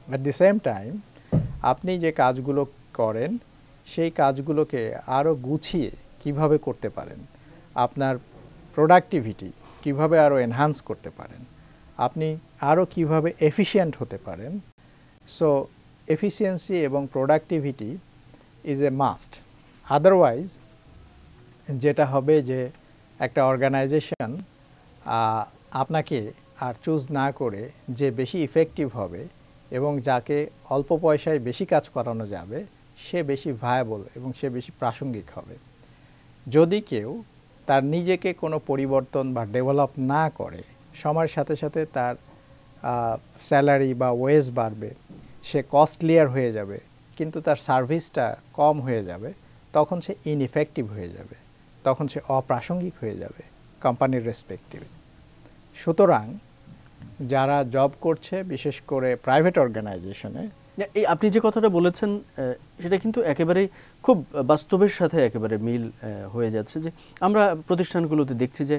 অ্যাট দি সেম টাইম আপনি যে কাজগুলো করেন সেই কাজগুলোকে আরও গুছিয়ে কিভাবে করতে পারেন আপনার প্রোডাক্টিভিটি কিভাবে আরও এনহান্স করতে পারেন আপনি আরও কিভাবে এফিশিয়েন্ট হতে পারেন সো এফিসিয়েন্সি এবং productivity is a must otherwise যেটা হবে যে একটা অর্গানাইজেশন আপনাকে আর চুজ না করে যে বেশি ইফেক্টিভ হবে এবং যাকে অল্প পয়সায় বেশি কাজ করানো যাবে সে বেশি ভায়াবল এবং সে বেশি প্রাসঙ্গিক হবে যদি কেউ তার নিজেকে কোনো পরিবর্তন বা ডেভেলপ না করে সময়ের সাথে সাথে তার স্যালারি বা ওয়েজ বাড়বে সে কস্টলিয়ার হয়ে যাবে কিন্তু তার সার্ভিসটা কম হয়ে যাবে তখন সে ইনএফেক্টিভ হয়ে যাবে তখন সে অপ্রাসঙ্গিক হয়ে যাবে কোম্পানির রেসপেক্টিভ সুতরাং যারা জব করছে বিশেষ করে প্রাইভেট অর্গানাইজেশনে এই আপনি যে কথাটা বলেছেন সেটা কিন্তু একেবারে খুব বাস্তবের সাথে একেবারে মিল হয়ে যাচ্ছে যে আমরা প্রতিষ্ঠানগুলোতে দেখছি যে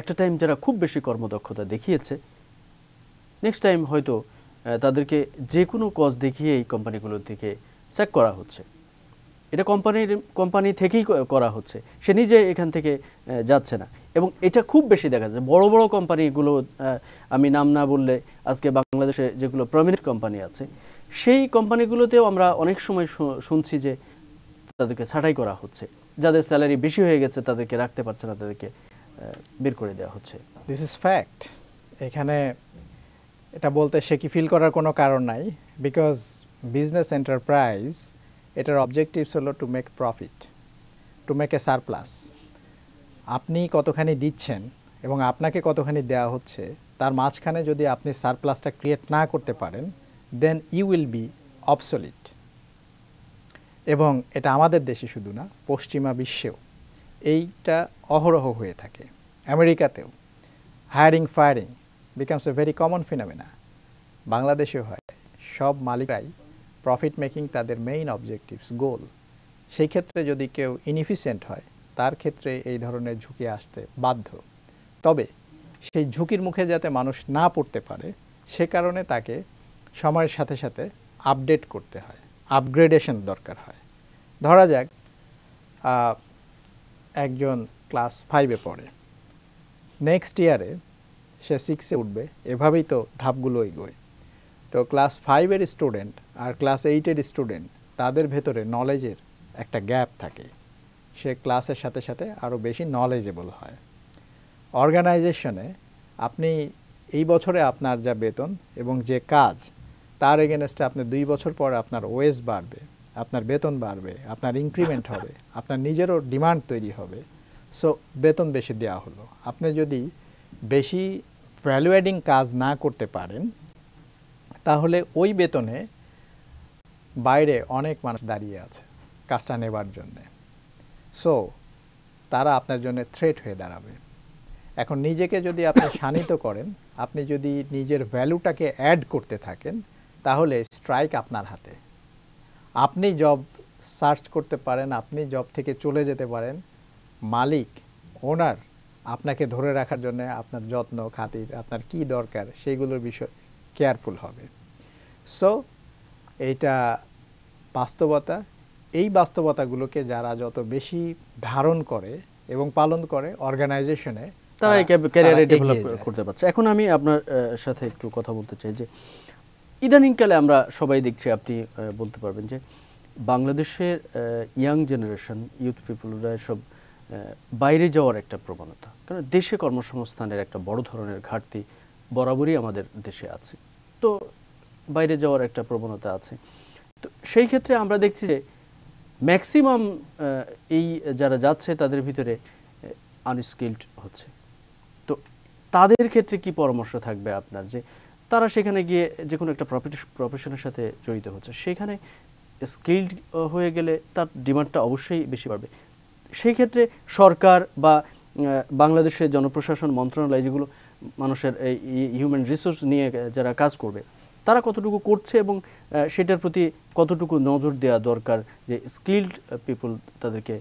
একটা টাইম যারা খুব বেশি কর্মদক্ষতা দেখিয়েছে নেক্সট টাইম হয়তো তাদেরকে যে কোনো কজ দেখিয়ে এই কোম্পানিগুলোর থেকে চেক করা হচ্ছে এটা কোম্পানির কোম্পানি থেকেই করা হচ্ছে সে নিজে এখান থেকে যাচ্ছে না এবং এটা খুব বেশি দেখা যায় বড় বড় কোম্পানিগুলো আমি নাম না বললে আজকে বাংলাদেশে যেগুলো প্রমিনেন্ট কোম্পানি আছে সেই কোম্পানিগুলোতেও আমরা অনেক সময় শুনছি যে তাদেরকে ছাঁটাই করা হচ্ছে যাদের স্যালারি বেশি হয়ে গেছে তাদেরকে রাখতে পারছে না তাদেরকে বের করে দেওয়া হচ্ছে দিস ইজ ফ্যাক্ট এখানে এটা বলতে সে কি ফিল করার কোনো কারণ নাই বিকজ বিজনেস এন্টারপ্রাইজ এটার অবজেক্টিভস হলো to make profit to make a surplus আপনি কতখানি দিচ্ছেন এবং আপনাকে কতখানি দেয়া হচ্ছে তার মাঝখানে যদি আপনি সারপ্লাসটা ক্রিয়েট না করতে পারেন then you will be obsolete এবং এটা আমাদের দেশে শুধু না পশ্চিমা বিশ্বেও এইটা অহরহ হয়ে থাকে আমেরিকাতেও hiring firing becomes a very common phenomena বাংলাদেশেও হয় সব মালিকরাই প্রফিট মেকিং তাদের মেইন অবজেক্টিভস গোল সেই ক্ষেত্রে যদি কেউ ইনএফিসিয়েন্ট হয় তার ক্ষেত্রে এই ধরনের ঝুঁকি আসতে বাধ্য তবে সেই ঝুঁকির মুখে যাতে মানুষ না পড়তে পারে সে কারণে তাকে সময়ের সাথে সাথে আপডেট করতে হয় আপগ্রেডেশন দরকার হয় ধরা যাক একজন ক্লাস ফাইভে পড়ে নেক্সট ইয়ারে সে সিক্সে উঠবে এভাবেই তো ধাপগুলো এগোয় তো ক্লাস ফাইভের স্টুডেন্ট আর ক্লাস এইটের স্টুডেন্ট তাদের ভেতরে নলেজের একটা গ্যাপ থাকে সে ক্লাসের সাথে সাথে আরও বেশি নলেজেবল হয় অর্গানাইজেশনে আপনি এই বছরে আপনার যা বেতন এবং যে কাজ তার এগেনস্টে আপনি দুই বছর পর আপনার ওয়েজ বাড়বে আপনার বেতন বাড়বে আপনার ইনক্রিমেন্ট হবে আপনার নিজেরও ডিমান্ড তৈরি হবে সো বেতন বেশি দেওয়া হলো আপনি যদি বেশি ভ্যালু অ্যাডিং কাজ না করতে পারেন তাহলে ওই বেতনে বাইরে অনেক মানুষ দাঁড়িয়ে আছে কাজটা নেবার জন্যে সো তারা আপনার জন্য থ্রেট হয়ে দাঁড়াবে এখন নিজেকে যদি আপনি শানিত করেন আপনি যদি নিজের ভ্যালুটাকে অ্যাড করতে থাকেন তাহলে স্ট্রাইক আপনার হাতে আপনি জব সার্চ করতে পারেন আপনি জব থেকে চলে যেতে পারেন মালিক ওনার আপনাকে ধরে রাখার জন্য আপনার যত্ন খাতির আপনার কি দরকার সেইগুলোর বিষয় কেয়ারফুল হবে সো এইটা বাস্তবতা এই বাস্তবতাগুলোকে যারা যত বেশি ধারণ করে এবং পালন করে অর্গানাইজেশনে তারা ক্যারিয়ারে ডেভেলপ করতে পারছে এখন আমি আপনার সাথে একটু কথা বলতে চাই যে ইদানিংকালে আমরা সবাই দেখছি আপনি বলতে পারবেন যে বাংলাদেশের ইয়াং জেনারেশন ইউথ পিপুলরা সব বাইরে যাওয়ার একটা প্রবণতা কারণ দেশে কর্মসংস্থানের একটা বড় ধরনের ঘাটতি বরাবরই আমাদের দেশে আছে তো বাইরে যাওয়ার একটা প্রবণতা আছে তো সেই ক্ষেত্রে আমরা দেখছি যে ম্যাক্সিমাম এই যারা যাচ্ছে তাদের ভিতরে আনস্কিল্ড হচ্ছে তো তাদের ক্ষেত্রে কি পরামর্শ থাকবে আপনার যে তারা সেখানে গিয়ে যে কোনো একটা প্রফেশনের সাথে জড়িত হচ্ছে সেখানে স্কিল্ড হয়ে গেলে তার ডিমান্ডটা অবশ্যই বেশি বাড়বে সেই ক্ষেত্রে সরকার বা বাংলাদেশের জনপ্রশাসন মন্ত্রণালয় যেগুলো মানুষের এই হিউম্যান রিসোর্স নিয়ে যারা কাজ করবে তারা কতটুকু করছে এবং সেটার প্রতি কতটুকু নজর দেওয়া দরকার যে স্কিল্ড পিপুল তাদেরকে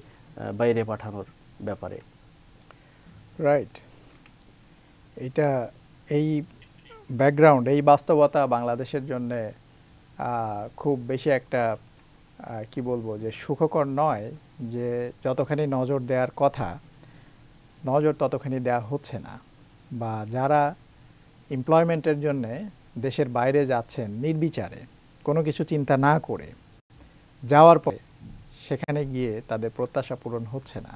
বাইরে পাঠানোর ব্যাপারে রাইট এটা এই ব্যাকগ্রাউন্ড এই বাস্তবতা বাংলাদেশের জন্যে খুব বেশি একটা কি বলবো যে সুখকর নয় যে যতখানি নজর দেওয়ার কথা নজর ততখানি দেওয়া হচ্ছে না বা যারা এমপ্লয়মেন্টের জন্যে দেশের বাইরে যাচ্ছেন নির্বিচারে কোনো কিছু চিন্তা না করে যাওয়ার পরে সেখানে গিয়ে তাদের প্রত্যাশা পূরণ হচ্ছে না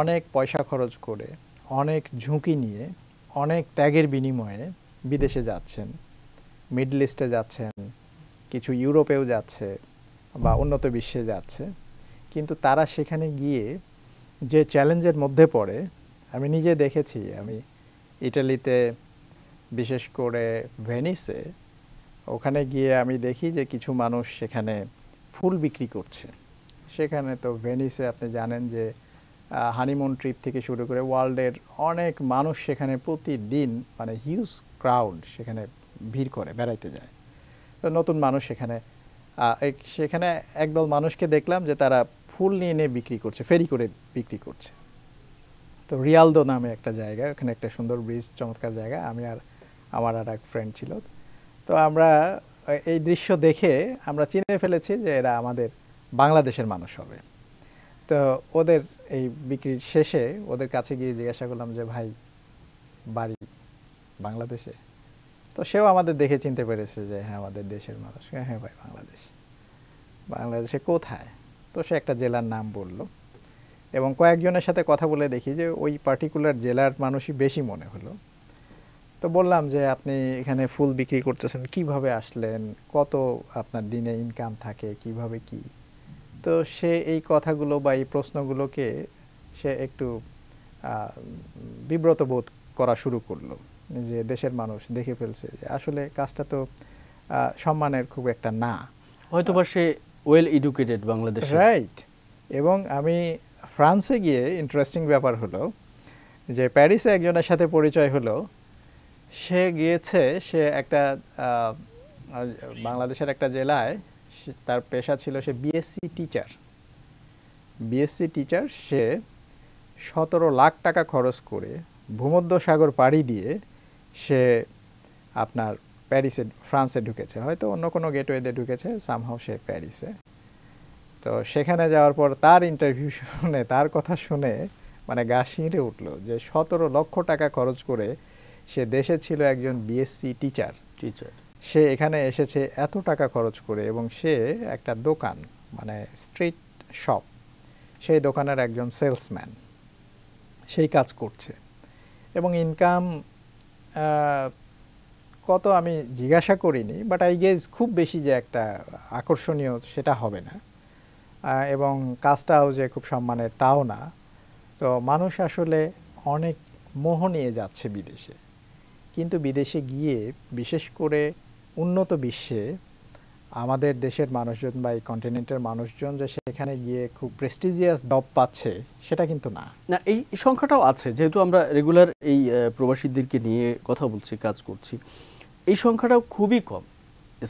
অনেক পয়সা খরচ করে অনেক ঝুঁকি নিয়ে অনেক ত্যাগের বিনিময়ে বিদেশে যাচ্ছেন মিডল ইস্টে যাচ্ছেন কিছু ইউরোপেও যাচ্ছে বা উন্নত বিশ্বে যাচ্ছে কিন্তু তারা সেখানে গিয়ে যে চ্যালেঞ্জের মধ্যে পড়ে আমি নিজে দেখেছি আমি ইটালিতে বিশেষ করে ভেনিসে ওখানে গিয়ে আমি দেখি যে কিছু মানুষ সেখানে ফুল বিক্রি করছে সেখানে তো ভেনিসে আপনি জানেন যে হানিমুন ট্রিপ থেকে শুরু করে ওয়ার্ল্ডের অনেক মানুষ সেখানে প্রতিদিন মানে হিউজ ক্রাউড সেখানে ভিড় করে বেড়াইতে যায় তো নতুন মানুষ সেখানে সেখানে একদল মানুষকে দেখলাম যে তারা ফুল নিয়ে নিয়ে বিক্রি করছে ফেরি করে বিক্রি করছে তো রিয়ালদো নামে একটা জায়গা ওখানে একটা সুন্দর ব্রিজ চমৎকার জায়গা আমি আর আমার আর এক ফ্রেন্ড ছিল তো আমরা এই দৃশ্য দেখে আমরা চিনে ফেলেছি যে এরা আমাদের বাংলাদেশের মানুষ হবে তো ওদের এই বিক্রির শেষে ওদের কাছে গিয়ে জিজ্ঞাসা করলাম যে ভাই বাড়ি বাংলাদেশে তো সেও আমাদের দেখে চিনতে পেরেছে যে হ্যাঁ আমাদের দেশের মানুষ হ্যাঁ ভাই বাংলাদেশ বাংলাদেশে কোথায় তো সে একটা জেলার নাম বললো এবং কয়েকজনের সাথে কথা বলে দেখি যে ওই পার্টিকুলার জেলার মানুষই বেশি মনে হলো তো বললাম যে আপনি এখানে ফুল বিক্রি করতেছেন কিভাবে আসলেন কত আপনার দিনে ইনকাম থাকে কিভাবে কি তো সে এই কথাগুলো বা এই প্রশ্নগুলোকে সে একটু বিব্রত বোধ করা শুরু করলো যে দেশের মানুষ দেখে ফেলছে যে আসলে কাজটা তো সম্মানের খুব একটা না হয়তোবা সে ওয়েল এডুকেটেড বাংলাদেশ রাইট এবং আমি ফ্রান্সে গিয়ে ইন্টারেস্টিং ব্যাপার হলো যে প্যারিসে একজনের সাথে পরিচয় হলো সে গিয়েছে সে একটা বাংলাদেশের একটা জেলায় তার পেশা ছিল সে বিএসসি টিচার বিএসসি টিচার সে সতেরো লাখ টাকা খরচ করে ভূমধ্য সাগর পাড়ি দিয়ে সে আপনার প্যারিসে ফ্রান্সে ঢুকেছে হয়তো অন্য কোনো গেটওয়েতে ঢুকেছে সামহাও সে প্যারিসে তো সেখানে যাওয়ার পর তার ইন্টারভিউ শুনে তার কথা শুনে মানে গা শিঁড়ে উঠলো যে সতেরো লক্ষ টাকা খরচ করে সে দেশে ছিল একজন বিএসসি টিচার টিচার সে এখানে এসেছে এত টাকা খরচ করে এবং সে একটা দোকান মানে স্ট্রিট শপ সেই দোকানের একজন সেলসম্যান সেই কাজ করছে এবং ইনকাম কত আমি জিজ্ঞাসা করিনি বাট আই গেস খুব বেশি যে একটা আকর্ষণীয় সেটা হবে না এবং কাজটাও যে খুব সম্মানের তাও না তো মানুষ আসলে অনেক মোহ নিয়ে যাচ্ছে বিদেশে কিন্তু বিদেশে গিয়ে বিশেষ করে উন্নত বিশ্বে আমাদের দেশের মানুষজন বা এই কন্টিনেন্টের মানুষজন যে সেখানে গিয়ে খুব প্রেস্টিজিয়াস ডব পাচ্ছে সেটা কিন্তু না না এই সংখ্যাটাও আছে যেহেতু আমরা রেগুলার এই প্রবাসীদেরকে নিয়ে কথা বলছি কাজ করছি এই সংখ্যাটাও খুবই কম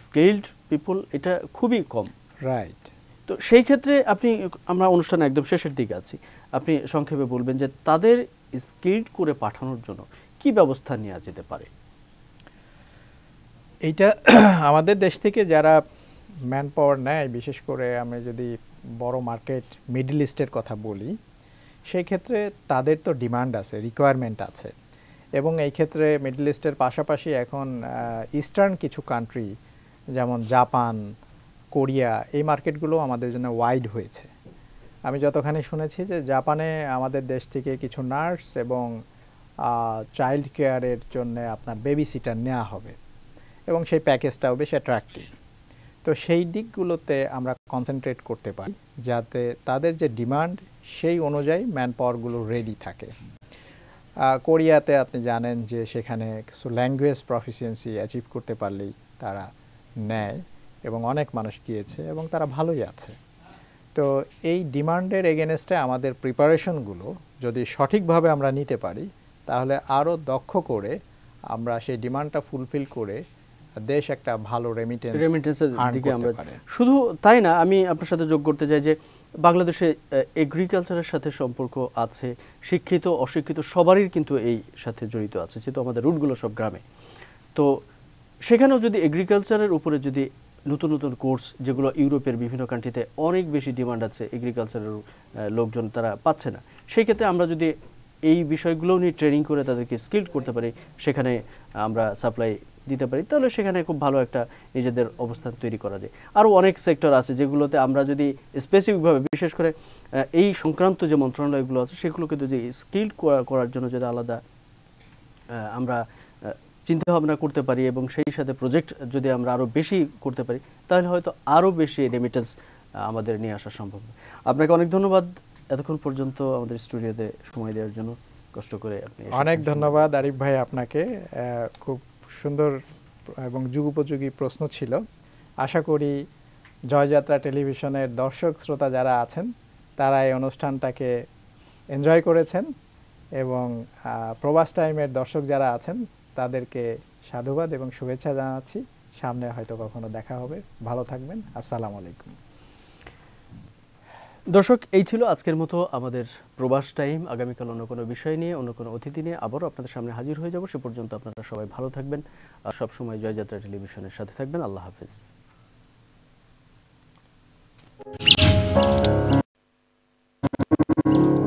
স্কিল্ড পিপল এটা খুবই কম রাইট তো সেই ক্ষেত্রে আপনি আমরা অনুষ্ঠান একদম শেষের দিকে আছি আপনি সংক্ষেপে বলবেন যে তাদের স্কিল্ড করে পাঠানোর জন্য কি ব্যবস্থা নেওয়া যেতে পারে এইটা আমাদের দেশ থেকে যারা ম্যান পাওয়ার নেয় বিশেষ করে আমি যদি বড় মার্কেট মিডল ইস্টের কথা বলি সেই ক্ষেত্রে তাদের তো ডিমান্ড আছে রিকোয়ারমেন্ট আছে এবং এই ক্ষেত্রে মিডল ইস্টের পাশাপাশি এখন ইস্টার্ন কিছু কান্ট্রি যেমন জাপান কোরিয়া এই মার্কেটগুলো আমাদের জন্য ওয়াইড হয়েছে আমি যতখানি শুনেছি যে জাপানে আমাদের দেশ থেকে কিছু নার্স এবং চাইল্ড কেয়ারের জন্য আপনার বেবি সিটার নেওয়া হবে এবং সেই প্যাকেজটাও বেশ অ্যাট্রাক্টিভ তো সেই দিকগুলোতে আমরা কনসেন্ট্রেট করতে পারি যাতে তাদের যে ডিমান্ড সেই অনুযায়ী ম্যান পাওয়ারগুলো রেডি থাকে কোরিয়াতে আপনি জানেন যে সেখানে কিছু ল্যাঙ্গুয়েজ প্রফিসিয়েন্সি অ্যাচিভ করতে পারলেই তারা নেয় এবং অনেক মানুষ গিয়েছে এবং তারা ভালোই আছে তো এই ডিমান্ডের এগেনস্টে আমাদের প্রিপারেশনগুলো যদি সঠিকভাবে আমরা নিতে পারি তাহলে আরও দক্ষ করে আমরা সেই ডিমান্ডটা ফুলফিল করে দেশ একটা ভালো রেমিটেন্স রেমিটেন্সের দিকে আমরা শুধু তাই না আমি আপনার সাথে যোগ করতে চাই যে বাংলাদেশে এগ্রিকালচারের সাথে সম্পর্ক আছে শিক্ষিত অশিক্ষিত সবারই কিন্তু এই সাথে জড়িত আছে যেহেতু আমাদের রুটগুলো সব গ্রামে তো সেখানেও যদি এগ্রিকালচারের উপরে যদি নতুন নতুন কোর্স যেগুলো ইউরোপের বিভিন্ন কান্ট্রিতে অনেক বেশি ডিমান্ড আছে এগ্রিকালচারের লোকজন তারা পাচ্ছে না সেই ক্ষেত্রে আমরা যদি এই বিষয়গুলো নিয়ে ট্রেনিং করে তাদেরকে স্কিল্ড করতে পারি সেখানে আমরা সাপ্লাই দিতে পারি তাহলে সেখানে খুব ভালো একটা নিজেদের অবস্থান তৈরি করা যায় আরও অনেক সেক্টর আছে যেগুলোতে আমরা যদি স্পেসিফিকভাবে বিশেষ করে এই সংক্রান্ত যে মন্ত্রণালয়গুলো আছে সেগুলোকে যদি স্কিল্ড করার জন্য যদি আলাদা আমরা চিন্তা ভাবনা করতে পারি এবং সেই সাথে প্রজেক্ট যদি আমরা আরও বেশি করতে পারি তাহলে হয়তো আরও বেশি রেমিটেন্স আমাদের নিয়ে আসা সম্ভব আপনাকে অনেক ধন্যবাদ এতক্ষণ পর্যন্ত আমাদের স্টুডিওতে সময় দেওয়ার জন্য কষ্ট করে আপনি অনেক ধন্যবাদ আরিফ ভাই আপনাকে খুব সুন্দর এবং যুগোপযোগী প্রশ্ন ছিল আশা করি জয়যাত্রা টেলিভিশনের দর্শক শ্রোতা যারা আছেন তারা এই অনুষ্ঠানটাকে এনজয় করেছেন এবং প্রবাস টাইমের দর্শক যারা আছেন তাদেরকে সাধুবাদ এবং শুভেচ্ছা জানাচ্ছি সামনে হয়তো কখনো দেখা হবে ভালো থাকবেন আসসালাম আলাইকুম দর্শক এই ছিল আজকের মতো আমাদের প্রবাস টাইম আগামীকাল অন্য কোনো বিষয় নিয়ে অন্য কোনো অতিথি নিয়ে আবারও আপনাদের সামনে হাজির হয়ে যাব সে পর্যন্ত আপনারা সবাই ভালো থাকবেন আর সবসময় জয়যাত্রা টেলিভিশনের সাথে থাকবেন আল্লাহ হাফিজ